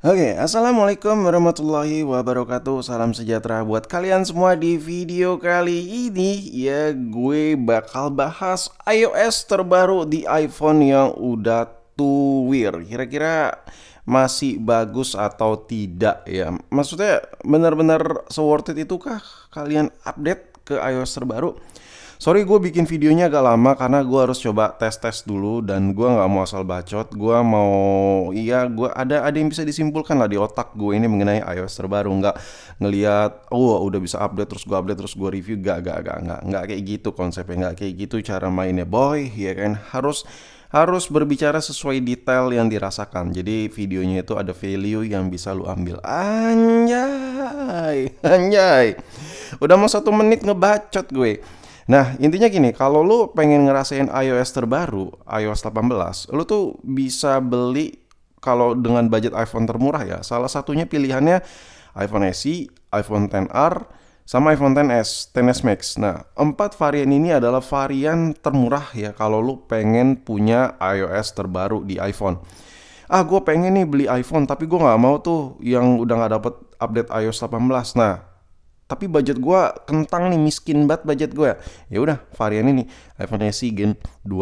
Oke, okay, assalamualaikum warahmatullahi wabarakatuh. Salam sejahtera buat kalian semua di video kali ini. Ya, gue bakal bahas iOS terbaru di iPhone yang udah tuwir. Kira-kira masih bagus atau tidak ya? Maksudnya benar-benar seworth it kah kalian update ke iOS terbaru? Sorry gue bikin videonya agak lama karena gue harus coba tes-tes dulu dan gue nggak mau asal bacot. Gue mau iya gue ada ada yang bisa disimpulkan lah di otak gue ini mengenai iOS terbaru. Nggak ngelihat oh udah bisa update terus gue update terus gue review. Gak gak gak gak gak kayak gitu konsepnya nggak kayak gitu cara mainnya boy ya kan harus harus berbicara sesuai detail yang dirasakan. Jadi videonya itu ada value yang bisa lu ambil. Anjay, anjay. Udah mau satu menit ngebacot gue. Nah, intinya gini, kalau lu pengen ngerasain iOS terbaru, iOS 18, lu tuh bisa beli kalau dengan budget iPhone termurah ya. Salah satunya pilihannya iPhone SE, iPhone 10R, sama iPhone XS, XS Max. Nah, empat varian ini adalah varian termurah ya kalau lu pengen punya iOS terbaru di iPhone. Ah, gue pengen nih beli iPhone, tapi gue nggak mau tuh yang udah nggak dapet update iOS 18. Nah, tapi budget gue kentang nih miskin banget budget gue ya udah varian ini iPhone SE Gen 2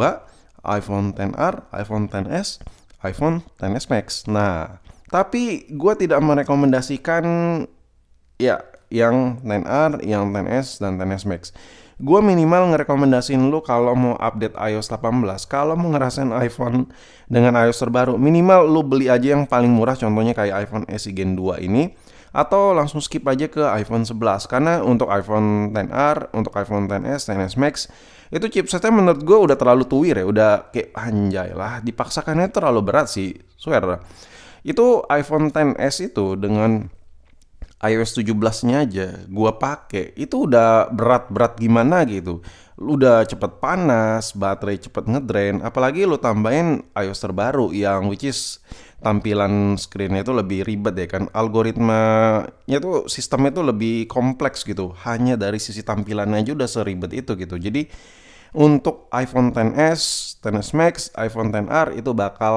iPhone 10R iPhone 10s iPhone 10s Max nah tapi gue tidak merekomendasikan ya yang 10R yang 10s dan 10s Max gue minimal ngerekomendasiin lu kalau mau update iOS 18 kalau mau ngerasain iPhone dengan iOS terbaru minimal lu beli aja yang paling murah contohnya kayak iPhone SE Gen 2 ini atau langsung skip aja ke iPhone 11 karena untuk iPhone 10R, untuk iPhone 10s, 10s Max itu chipsetnya menurut gue udah terlalu tuwir ya, udah kayak anjay lah, dipaksakannya terlalu berat sih, swear. Itu iPhone 10s itu dengan iOS 17-nya aja gua pakai itu udah berat-berat gimana gitu. Lu udah cepet panas, baterai cepet ngedrain, apalagi lu tambahin iOS terbaru yang which is tampilan screennya itu lebih ribet ya kan algoritmanya itu sistemnya itu lebih kompleks gitu hanya dari sisi tampilannya aja udah seribet itu gitu jadi untuk iPhone 10s, 10s Max, iPhone 10R itu bakal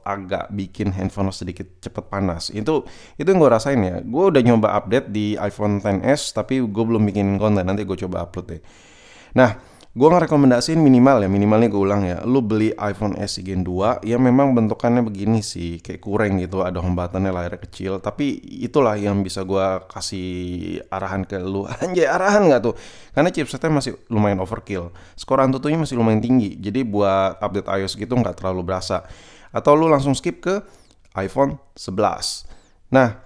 agak bikin handphone sedikit cepet panas. Itu itu yang gue rasain ya. Gue udah nyoba update di iPhone 10s tapi gue belum bikin konten. Nanti gue coba upload deh. Nah, Gue ngerekomendasiin minimal ya, minimalnya gue ulang ya. Lu beli iPhone SE Gen 2 ya memang bentukannya begini sih, kayak kurang gitu, ada hambatannya layar kecil. Tapi itulah yang bisa gue kasih arahan ke lu. Anjay arahan gak tuh? Karena chipsetnya masih lumayan overkill. Skor antutunya masih lumayan tinggi. Jadi buat update iOS gitu nggak terlalu berasa. Atau lu langsung skip ke iPhone 11. Nah,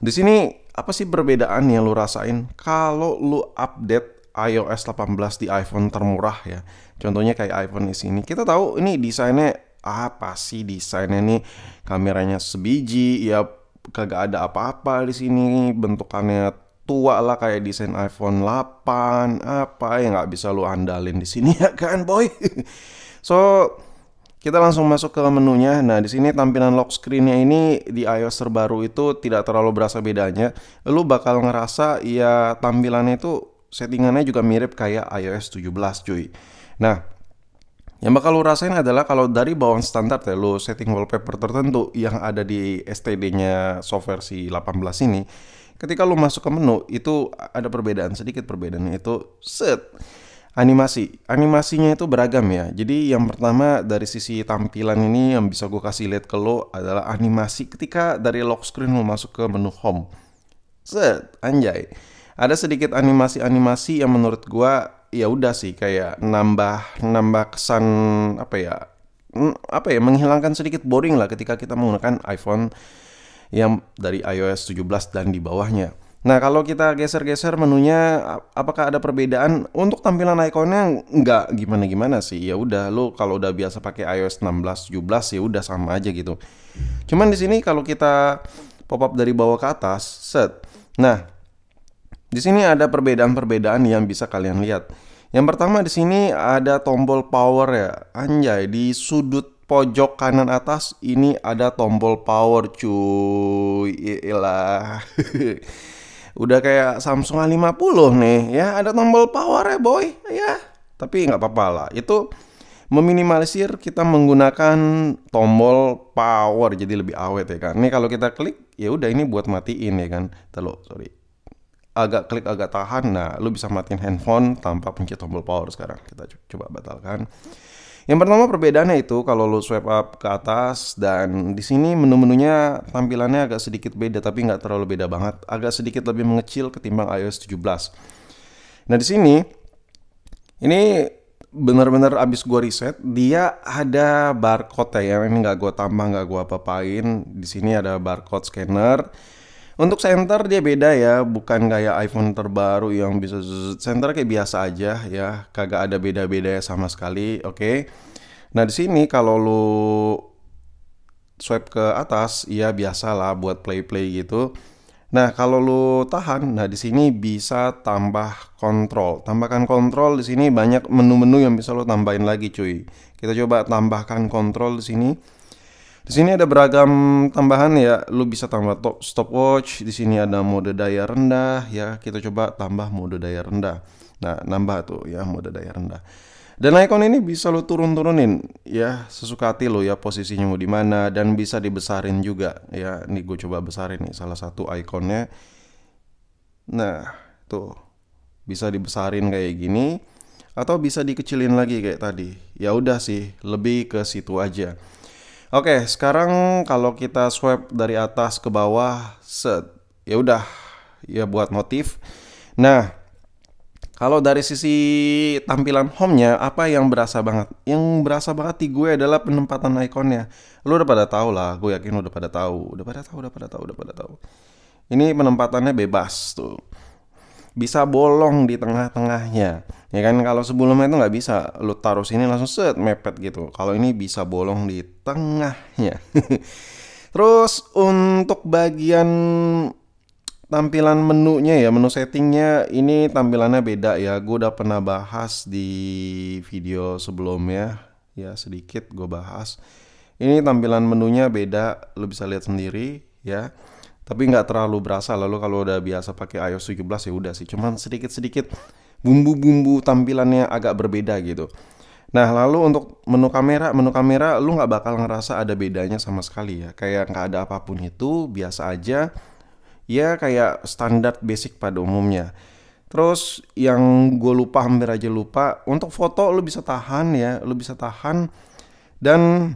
di sini apa sih perbedaan yang lu rasain kalau lu update iOS 18 di iPhone termurah ya. Contohnya kayak iPhone di sini. Kita tahu ini desainnya apa sih desainnya nih? Kameranya sebiji, ya kagak ada apa-apa di sini. Bentukannya tua lah kayak desain iPhone 8 apa yang nggak bisa lu andalin di sini ya kan boy. so kita langsung masuk ke menunya. Nah, di sini tampilan lock screen-nya ini di iOS terbaru itu tidak terlalu berasa bedanya. Lu bakal ngerasa ya tampilannya itu settingannya juga mirip kayak iOS 17 cuy. Nah, yang bakal lo rasain adalah kalau dari bawaan standar ya lo setting wallpaper tertentu yang ada di STD-nya software si 18 ini, ketika lo masuk ke menu itu ada perbedaan sedikit perbedaan itu set animasi. Animasinya itu beragam ya. Jadi yang pertama dari sisi tampilan ini yang bisa gue kasih lihat ke lo adalah animasi ketika dari lock screen lo masuk ke menu home. Set, anjay ada sedikit animasi-animasi yang menurut gua ya udah sih kayak nambah nambah kesan apa ya apa ya menghilangkan sedikit boring lah ketika kita menggunakan iPhone yang dari iOS 17 dan di bawahnya. Nah kalau kita geser-geser menunya, apakah ada perbedaan? Untuk tampilan ikonnya nggak gimana-gimana sih. Ya udah, lo kalau udah biasa pakai iOS 16, 17 ya udah sama aja gitu. Cuman di sini kalau kita pop up dari bawah ke atas, set. Nah di sini ada perbedaan-perbedaan yang bisa kalian lihat. Yang pertama di sini ada tombol power ya. Anjay, di sudut pojok kanan atas ini ada tombol power cuy. Iyalah. Udah kayak Samsung A50 nih ya, ada tombol power ya boy, ya. Tapi nggak apa-apa lah. Itu meminimalisir kita menggunakan tombol power jadi lebih awet ya kan. Ini kalau kita klik ya udah ini buat matiin ya kan. Telo, sorry agak klik agak tahan nah lu bisa matiin handphone tanpa pencet tombol power sekarang kita coba batalkan yang pertama perbedaannya itu kalau lu swipe up ke atas dan di sini menu-menunya tampilannya agak sedikit beda tapi nggak terlalu beda banget agak sedikit lebih mengecil ketimbang iOS 17 nah di sini ini bener-bener abis gua riset dia ada barcode ya yang ini nggak gua tambah nggak gua apa-apain di sini ada barcode scanner untuk center dia beda ya, bukan kayak iPhone terbaru yang bisa center kayak biasa aja ya, kagak ada beda-beda sama sekali, oke. Okay? Nah, di sini kalau lu swipe ke atas, ya biasalah buat play-play gitu. Nah, kalau lu tahan, nah di sini bisa tambah kontrol. Tambahkan kontrol di sini banyak menu-menu yang bisa lo tambahin lagi, cuy. Kita coba tambahkan kontrol di sini. Di sini ada beragam tambahan ya. Lu bisa tambah top stopwatch. Di sini ada mode daya rendah ya. Kita coba tambah mode daya rendah. Nah, nambah tuh ya mode daya rendah. Dan icon ini bisa lo turun-turunin ya sesuka hati lo ya posisinya mau di mana dan bisa dibesarin juga ya. Ini gue coba besarin nih salah satu ikonnya. Nah, tuh bisa dibesarin kayak gini atau bisa dikecilin lagi kayak tadi. Ya udah sih, lebih ke situ aja. Oke, sekarang kalau kita swipe dari atas ke bawah, set, ya udah, ya buat motif. Nah, kalau dari sisi tampilan home-nya, apa yang berasa banget? Yang berasa banget di gue adalah penempatan ikonnya. Lu udah pada tahu lah, gue yakin udah pada tahu, udah pada tahu, udah pada tahu, udah pada tahu. Ini penempatannya bebas tuh bisa bolong di tengah-tengahnya ya kan kalau sebelumnya itu nggak bisa lu taruh sini langsung set mepet gitu kalau ini bisa bolong di tengahnya terus untuk bagian tampilan menunya ya menu settingnya ini tampilannya beda ya gue udah pernah bahas di video sebelumnya ya sedikit gue bahas ini tampilan menunya beda lu bisa lihat sendiri ya tapi nggak terlalu berasa lalu kalau udah biasa pakai iOS 17 ya udah sih cuman sedikit-sedikit bumbu-bumbu tampilannya agak berbeda gitu nah lalu untuk menu kamera menu kamera lu nggak bakal ngerasa ada bedanya sama sekali ya kayak nggak ada apapun itu biasa aja ya kayak standar basic pada umumnya terus yang gue lupa hampir aja lupa untuk foto lu bisa tahan ya lu bisa tahan dan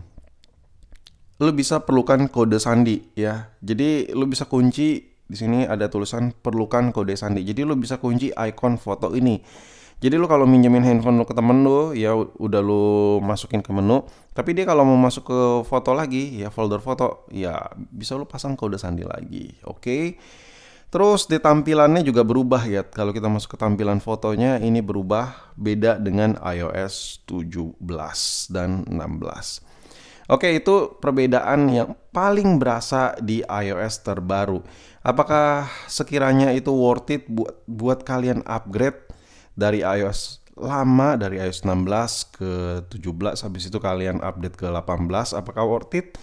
lu bisa perlukan kode sandi ya. Jadi lu bisa kunci di sini ada tulisan perlukan kode sandi. Jadi lu bisa kunci icon foto ini. Jadi lu kalau minjemin handphone lu ke temen lu ya udah lu masukin ke menu, tapi dia kalau mau masuk ke foto lagi ya folder foto ya bisa lu pasang kode sandi lagi. Oke. Okay? Terus di tampilannya juga berubah ya. Kalau kita masuk ke tampilan fotonya ini berubah beda dengan iOS 17 dan 16. Oke, itu perbedaan yang paling berasa di iOS terbaru. Apakah sekiranya itu worth it buat, buat kalian upgrade dari iOS lama dari iOS 16 ke 17 habis itu kalian update ke 18 apakah worth it?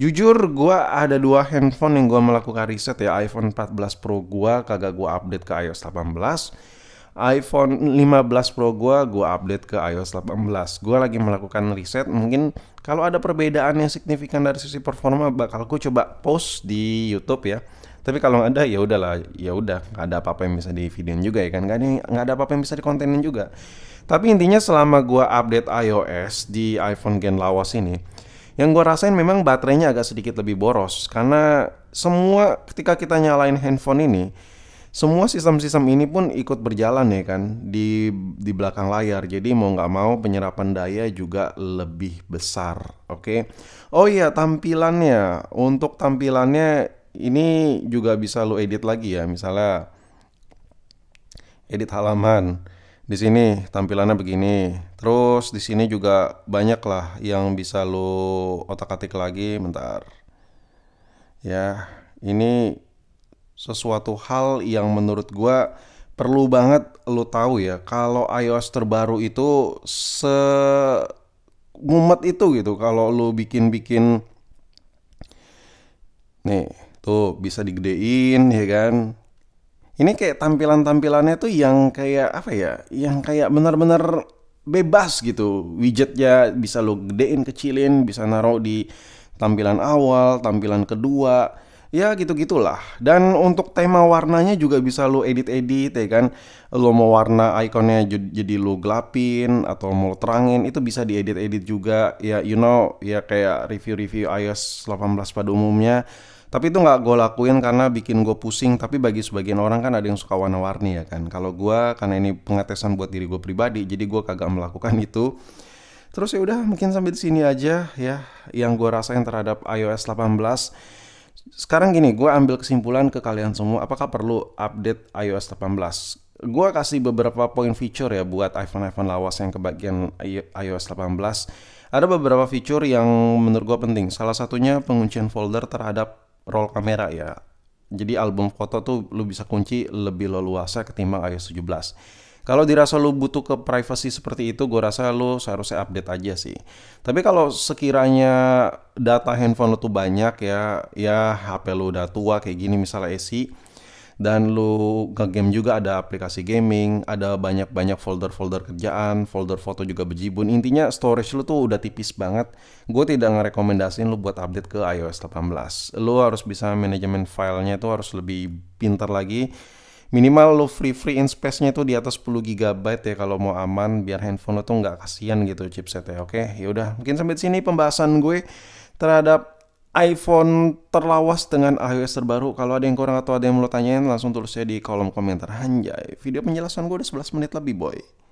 Jujur gua ada dua handphone yang gua melakukan riset ya iPhone 14 Pro gua kagak gua update ke iOS 18 iPhone 15 Pro gue, gue update ke iOS 18. Gue lagi melakukan riset, mungkin kalau ada perbedaan yang signifikan dari sisi performa, bakal gue coba post di YouTube ya. Tapi kalau nggak ada, ya udahlah, ya udah, nggak ada apa-apa yang bisa di videoin juga ya kan, nggak ada apa-apa yang bisa dikontenin juga. Tapi intinya selama gue update iOS di iPhone Gen lawas ini, yang gue rasain memang baterainya agak sedikit lebih boros karena semua ketika kita nyalain handphone ini semua sistem-sistem ini pun ikut berjalan ya kan di di belakang layar. Jadi mau nggak mau penyerapan daya juga lebih besar. Oke. Okay? Oh iya tampilannya. Untuk tampilannya ini juga bisa lo edit lagi ya. Misalnya edit halaman. Di sini tampilannya begini. Terus di sini juga banyak lah yang bisa lo otak-atik lagi bentar. Ya, ini sesuatu hal yang menurut gue perlu banget lo tahu ya kalau iOS terbaru itu se ngumet itu gitu kalau lo bikin-bikin nih tuh bisa digedein ya kan ini kayak tampilan-tampilannya tuh yang kayak apa ya yang kayak benar-benar bebas gitu widgetnya bisa lo gedein kecilin bisa naruh di tampilan awal tampilan kedua ya gitu-gitulah. Dan untuk tema warnanya juga bisa lo edit-edit ya kan. Lo mau warna ikonnya jadi lo gelapin atau mau terangin itu bisa diedit-edit juga. Ya you know ya kayak review-review iOS 18 pada umumnya. Tapi itu nggak gue lakuin karena bikin gue pusing. Tapi bagi sebagian orang kan ada yang suka warna-warni ya kan. Kalau gue karena ini pengetesan buat diri gue pribadi, jadi gue kagak melakukan itu. Terus ya udah mungkin sampai di sini aja ya yang gue rasain terhadap iOS 18 sekarang gini, gue ambil kesimpulan ke kalian semua, apakah perlu update iOS 18? Gue kasih beberapa poin fitur ya buat iPhone-iPhone lawas yang kebagian iOS 18. Ada beberapa fitur yang menurut gue penting. Salah satunya penguncian folder terhadap roll kamera ya. Jadi album foto tuh lu bisa kunci lebih leluasa ketimbang iOS 17. Kalau dirasa lu butuh ke privacy seperti itu, gue rasa lu seharusnya update aja sih. Tapi kalau sekiranya data handphone lu tuh banyak ya, ya HP lu udah tua kayak gini misalnya si, dan lu ke game juga ada aplikasi gaming, ada banyak-banyak folder-folder kerjaan, folder foto juga bejibun. Intinya storage lu tuh udah tipis banget. Gue tidak ngerekomendasiin lu buat update ke iOS 18. Lu harus bisa manajemen filenya itu harus lebih pintar lagi minimal lo free free in space-nya tuh di atas 10 GB ya kalau mau aman biar handphone lo tuh nggak kasihan gitu chipsetnya oke ya udah mungkin sampai sini pembahasan gue terhadap iPhone terlawas dengan iOS terbaru kalau ada yang kurang atau ada yang mau tanyain langsung tulis aja di kolom komentar anjay video penjelasan gue udah 11 menit lebih boy